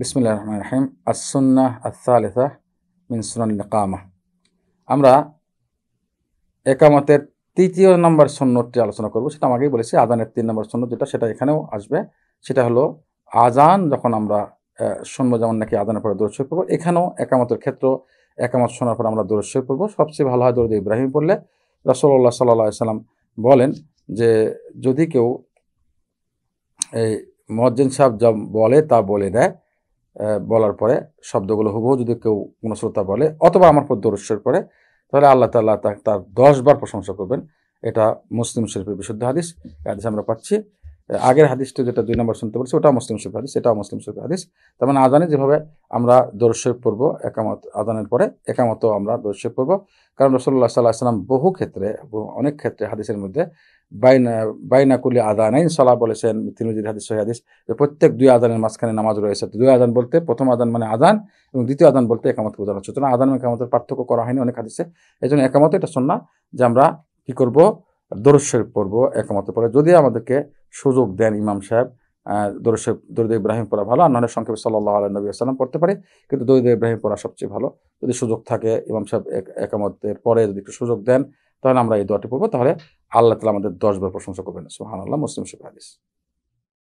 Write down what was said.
বিসমুল্লাহ রহমান রাহিম আসুন্না আসালেসা মিনসুনাল কামা আমরা একামতের তৃতীয় নম্বর সন্ন্যতটি আলোচনা করব সেটা আমাকেই বলেছি আজানের তিন নম্বর সন্ন্যত যেটা সেটা এখানেও আসবে সেটা হলো আজান যখন আমরা শুনবো যেমন নাকি আজানের পরে দৌড় করবো এখানেও একামতের ক্ষেত্র একামত শোনার পর আমরা দৌড় করবো সবচেয়ে ভালো হয় দৌড় ইব্রাহিম পড়লে রসল্লাহ সাল্লাহ সাল্লাম বলেন যে যদি কেউ এই মজ্জিন সাহেব যা বলে তা বলে দেয় বলার পরে শব্দগুলো হুবহু যদি কেউ কোনো শ্রোতা বলে অথবা আমার পর দরশ্বর করে তাহলে আল্লাহ তাল্লাহ তার দশবার প্রশংসা করবেন এটা মুসলিম শিল্পের বিশুদ্ধ হাদিস হাদিস আমরা পাচ্ছি আগের হাদিসটা যেটা দুই নম্বর শুনতে পারছি ওটা মুসলিম শিল্প হাদিস এটাও মুসলিম শিল্প হাদিস তার মানে আজানে যেভাবে আমরা দরশ্বর পড়বো একামত আজানের পরে একামত আমরা দরশ্বর পড়বো কারণ রসল্লাহ সাল্লাহ আসলাম বহু ক্ষেত্রে অনেক ক্ষেত্রে হাদিসের মধ্যে বাইনা বাইনাকুলি আদান আইন সলা বলেছেন তিরমিজির হাদিস সহিদিস যে প্রত্যেক দুই আদানের মাঝখানে নামাজ রয়েছে দুই আদান বলতে প্রথম আদান মানে আদান এবং দ্বিতীয় আদান বলতে একামত বোঝানো হচ্ছে সুতরাং আদান একামতের পার্থক্য করা হয়নি অনেক হাদিসে এই জন্য একামত এটা শোন না যে আমরা কী করবো দরশ্বর পড়ব একমতের পরে যদি আমাদেরকে সুযোগ দেন ইমাম সাহেব দরশে দরিদ ইব্রাহিম পড়া ভালো আর নাহলে সংক্ষেপে সাল্লাহ আল্লাহ নবী আসসালাম পড়তে পারে কিন্তু দরিদ ইব্রাহিম পড়া সবচেয়ে ভালো যদি সুযোগ থাকে ইমাম সাহেব একামতের পরে যদি একটু সুযোগ দেন তাহলে আমরা এই দোয়াটি পড়বো তাহলে আল্লাহ তালা আমাদের দশবার প্রশংসা করবেন সোহান আল্লাহ মুসলিম সুফ হাদিস